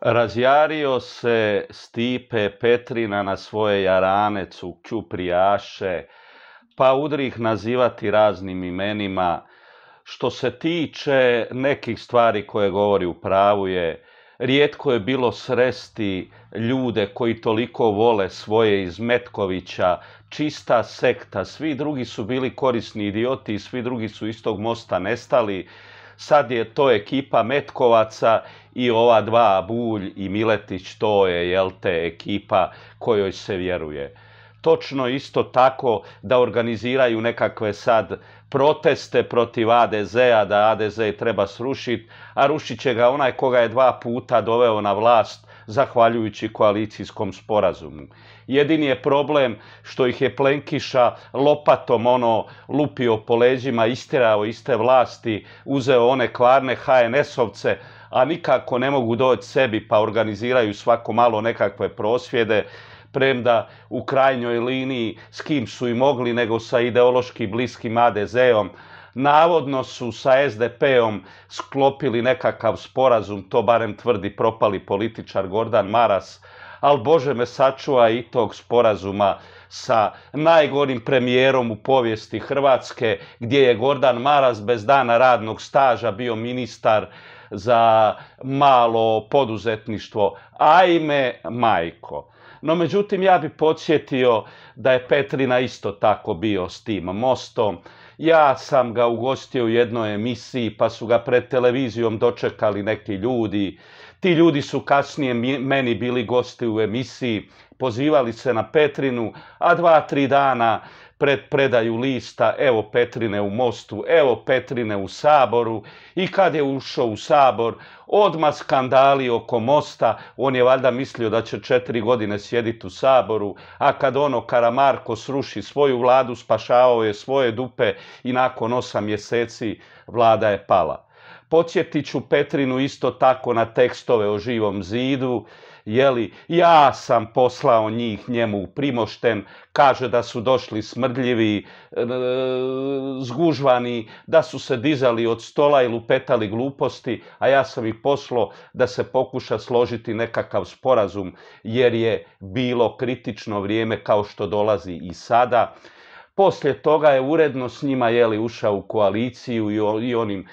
Razjario se Stipe Petrina na svoje Jaranecu, Ćuprijaše, pa udri ih nazivati raznim imenima. Što se tiče nekih stvari koje govori u pravu je, rijetko je bilo sresti ljude koji toliko vole svoje iz Metkovića, čista sekta, svi drugi su bili korisni idioti i svi drugi su istog mosta nestali. Sad je to ekipa Metkovaca i ova dva Bulj i Miletić, to je jel te ekipa kojoj se vjeruje. Točno isto tako da organiziraju nekakve sad proteste protiv ADZ-a, da ADZ treba srušiti, a rušit će ga onaj koga je dva puta doveo na vlast zahvaljujući koalicijskom sporazumu. Jedini je problem što ih je Plenkiša lopatom ono lupio po leđima, istirao iste vlasti, uzeo one kvarne HNS-ovce, a nikako ne mogu doći sebi pa organiziraju svako malo nekakve prosvjede premda u krajnjoj liniji s kim su i mogli nego sa ideološki bliskim ADZ-om Navodno su sa SDP-om sklopili nekakav sporazum, to barem tvrdi propali političar Gordan Maras, ali Bože me sačuva i tog sporazuma sa najgorim premijerom u povijesti Hrvatske, gdje je Gordan Maras bez dana radnog staža bio ministar za malo poduzetništvo. Ajme, majko. No međutim, ja bi podsjetio da je Petrina isto tako bio s tim mostom, ja sam ga ugostio u jednoj emisiji, pa su ga pred televizijom dočekali neki ljudi. Ti ljudi su kasnije meni bili gosti u emisiji, pozivali se na Petrinu, a dva, tri dana pred predaju lista, evo Petrine u mostu, evo Petrine u Saboru i kad je ušao u Sabor, odmah skandali oko mosta, on je valjda mislio da će četiri godine sjediti u Saboru, a kad ono Karamarko sruši svoju vladu, spašavao je svoje dupe i nakon osam mjeseci vlada je pala. Podsjetit ću Petrinu isto tako na tekstove o živom zidu, jeli ja sam poslao njih njemu u Primošten, kaže da su došli smrdljivi, e, zgužvani, da su se dizali od stola i lupetali gluposti, a ja sam ih poslao da se pokuša složiti nekakav sporazum jer je bilo kritično vrijeme kao što dolazi i sada. Poslije toga je uredno s njima jeli, ušao u koaliciju i, onim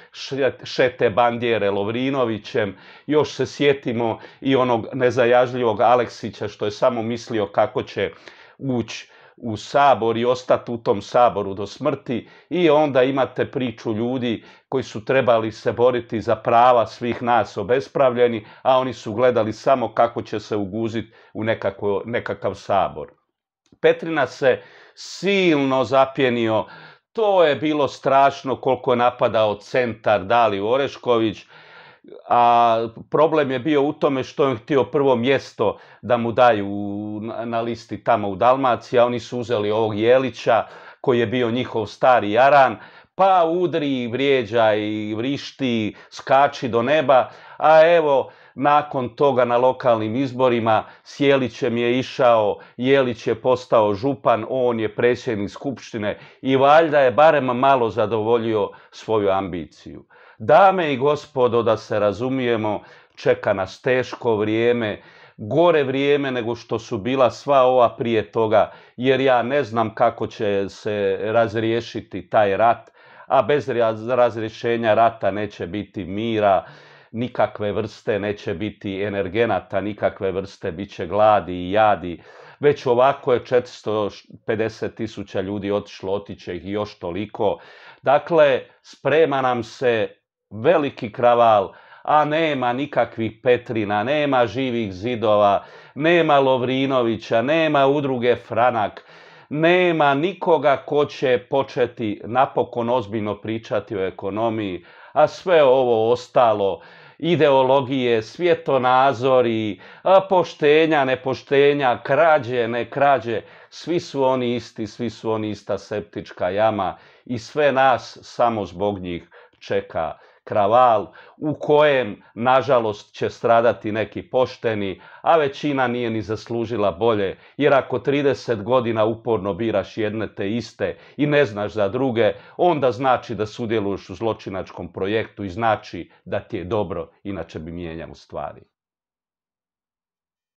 šete bandjere Lovrinovićem. Još se sjetimo i onog nezajažljivog Aleksića što je samo mislio kako će ući u sabor i ostati u tom saboru do smrti i onda imate priču ljudi koji su trebali se boriti za prava svih nas obespravljeni, a oni su gledali samo kako će se uguziti u nekakav sabor. Petrina se silno zapjenio. To je bilo strašno koliko je napadao centar Dali Orešković a problem je bio u tome što je htio prvo mjesto da mu daju na listi tamo u Dalmaciji, a oni su uzeli ovog Jelića koji je bio njihov stari jaran, pa udri, vrijeđa i vrišti, skači do neba, a evo nakon toga na lokalnim izborima s Jelićem je išao, Jelić je postao župan, on je predsjednik skupštine i valjda je barem malo zadovoljio svoju ambiciju. Dame i gospodo, da se razumijemo, čeka nas teško vrijeme, gore vrijeme nego što su bila sva ova prije toga, jer ja ne znam kako će se razriješiti taj rat, a bez razrješenja rata neće biti mira, nikakve vrste neće biti energenata, nikakve vrste bit će gladi i jadi. Već ovako je 450 tisuća ljudi otišlo, otiće ih još toliko. Dakle, sprema nam se veliki kraval, a nema nikakvih Petrina, nema živih zidova, nema Lovrinovića, nema udruge Franak, nema nikoga ko će početi napokon ozbiljno pričati o ekonomiji, a sve ovo ostalo ideologije, svjetonazori, poštenja, nepoštenja, krađe, ne krađe. Svi su oni isti, svi su oni ista septička jama i sve nas samo zbog njih čeka kraval u kojem, nažalost, će stradati neki pošteni, a većina nije ni zaslužila bolje, jer ako 30 godina uporno biraš jedne te iste i ne znaš za druge, onda znači da sudjeluješ u zločinačkom projektu i znači da ti je dobro, inače bi mijenjao stvari.